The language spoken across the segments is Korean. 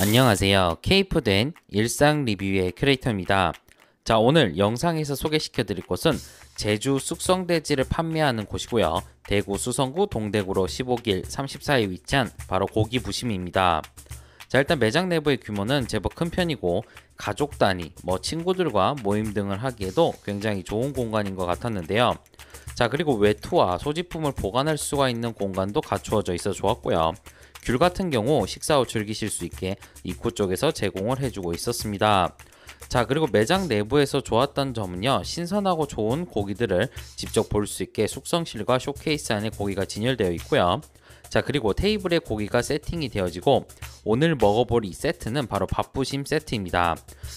안녕하세요. 케이프된 일상 리뷰의 크리에이터입니다. 자, 오늘 영상에서 소개시켜 드릴 곳은 제주 숙성돼지를 판매하는 곳이고요. 대구 수성구 동대구로 15길 34에 위치한 바로 고기 부심입니다. 자, 일단 매장 내부의 규모는 제법 큰 편이고 가족 단위, 뭐 친구들과 모임 등을 하기에도 굉장히 좋은 공간인 것 같았는데요. 자, 그리고 외투와 소지품을 보관할 수가 있는 공간도 갖추어져 있어 좋았고요. 귤 같은 경우 식사 후 즐기실 수 있게 입구 쪽에서 제공을 해주고 있었습니다. 자 그리고 매장 내부에서 좋았던 점은요 신선하고 좋은 고기들을 직접 볼 수 있게 숙성실과 쇼케이스 안에 고기가 진열되어 있고요 자 그리고 테이블에 고기가 세팅이 되어지고 오늘 먹어볼 이 세트는 바로 밥부심 세트입니다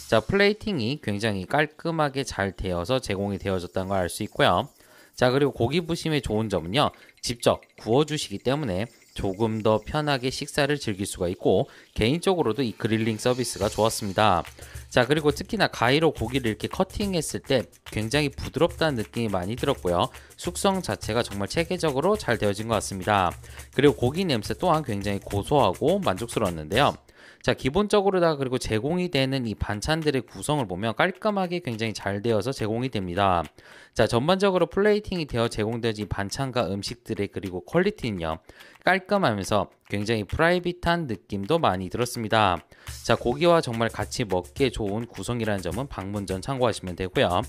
자 플레이팅이 굉장히 깔끔하게 잘 되어서 제공이 되어졌다는 걸 알 수 있고요 자 그리고 고기 부심의 좋은 점은요 직접 구워주시기 때문에 조금 더 편하게 식사를 즐길 수가 있고 개인적으로도 이 그릴링 서비스가 좋았습니다. 자 그리고 특히나 가위로 고기를 이렇게 커팅했을 때 굉장히 부드럽다는 느낌이 많이 들었고요. 숙성 자체가 정말 체계적으로 잘 되어진 것 같습니다. 그리고 고기 냄새 또한 굉장히 고소하고 만족스러웠는데요. 자, 기본적으로 다 그리고 제공이 되는 이 반찬들의 구성을 보면 깔끔하게 굉장히 잘 되어서 제공이 됩니다. 자, 전반적으로 플레이팅이 되어 제공되어진 반찬과 음식들의 그리고 퀄리티는요. 깔끔하면서 굉장히 프라이빗한 느낌도 많이 들었습니다. 자, 고기와 정말 같이 먹기에 좋은 구성이라는 점은 방문 전 참고하시면 되고요.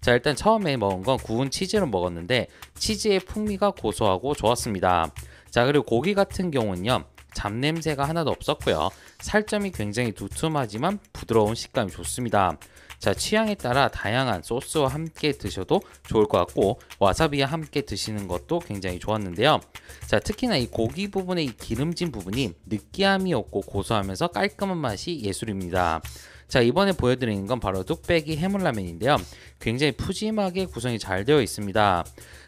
자, 일단 처음에 먹은 건 구운 치즈로 먹었는데 치즈의 풍미가 고소하고 좋았습니다. 자, 그리고 고기 같은 경우는요. 잡냄새가 하나도 없었고요. 살점이 굉장히 두툼하지만 부드러운 식감이 좋습니다. 자 취향에 따라 다양한 소스와 함께 드셔도 좋을 것 같고 와사비와 함께 드시는 것도 굉장히 좋았는데요. 자 특히나 이 고기 부분의 이 기름진 부분이 느끼함이 없고 고소하면서 깔끔한 맛이 예술입니다. 자 이번에 보여드리는 건 바로 뚝배기 해물라면인데요 굉장히 푸짐하게 구성이 잘 되어 있습니다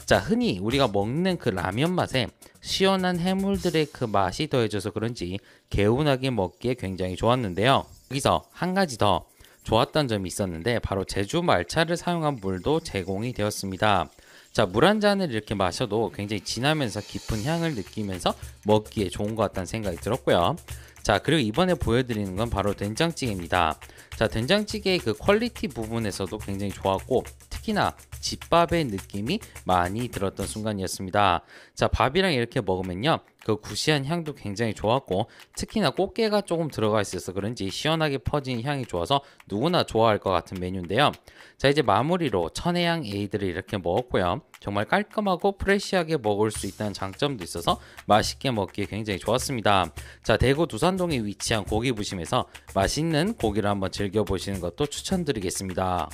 자 흔히 우리가 먹는 그 라면 맛에 시원한 해물들의 그 맛이 더해져서 그런지 개운하게 먹기에 굉장히 좋았는데요 여기서 한 가지 더 좋았던 점이 있었는데 바로 제주 말차를 사용한 물도 제공이 되었습니다. 자, 물 한 잔을 이렇게 마셔도 굉장히 진하면서 깊은 향을 느끼면서 먹기에 좋은 것 같다는 생각이 들었고요. 자, 그리고 이번에 보여드리는 건 바로 된장찌개입니다. 자, 된장찌개의 그 퀄리티 부분에서도 굉장히 좋았고 특히나 집밥의 느낌이 많이 들었던 순간이었습니다. 자, 밥이랑 이렇게 먹으면요. 그 구시한 향도 굉장히 좋았고 특히나 꽃게가 조금 들어가 있어서 그런지 시원하게 퍼진 향이 좋아서 누구나 좋아할 것 같은 메뉴인데요. 자 이제 마무리로 천혜향 에이드를 이렇게 먹었고요. 정말 깔끔하고 프레쉬하게 먹을 수 있다는 장점도 있어서 맛있게 먹기에 굉장히 좋았습니다. 자 대구 두산동에 위치한 고기부심에서 맛있는 고기를 한번 즐겨보시는 것도 추천드리겠습니다.